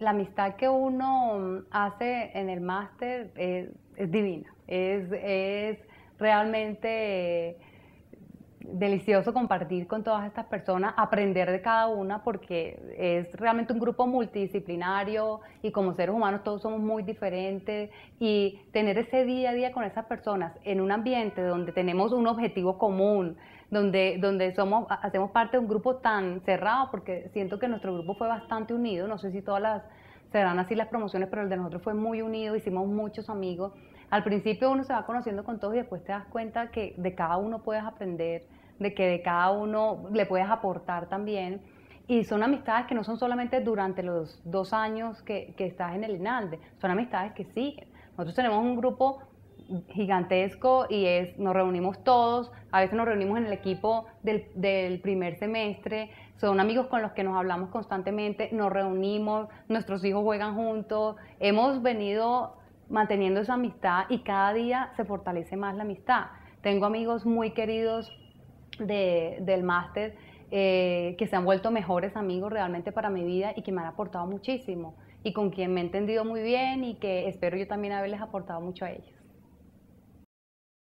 la amistad que uno hace en el máster es, divina, es, es realmente delicioso compartir con todas estas personas, aprender de cada una, porque es realmente un grupo multidisciplinario y como seres humanos todos somos muy diferentes y tener ese día a día con esas personas en un ambiente donde tenemos un objetivo común, donde, donde somos, hacemos parte de un grupo tan cerrado, porque siento que nuestro grupo fue bastante unido, no sé si todas las se dan así las promociones, pero el de nosotros fue muy unido, hicimos muchos amigos. Al principio uno se va conociendo con todos y después te das cuenta que de cada uno puedes aprender, de que de cada uno le puedes aportar también. Y son amistades que no son solamente durante los dos años que, que estás en el inalde, son amistades que siguen. Nosotros tenemos un grupo gigantesco y es, nos reunimos todos, a veces nos reunimos en el equipo del, primer semestre, son amigos con los que nos hablamos constantemente, nos reunimos, nuestros hijos juegan juntos, hemos venido manteniendo esa amistad y cada día se fortalece más la amistad. Tengo amigos muy queridos de, del máster eh, que se han vuelto mejores amigos realmente para mi vida y que me han aportado muchísimo y con quien me he entendido muy bien y que espero yo también haberles aportado mucho a ellos.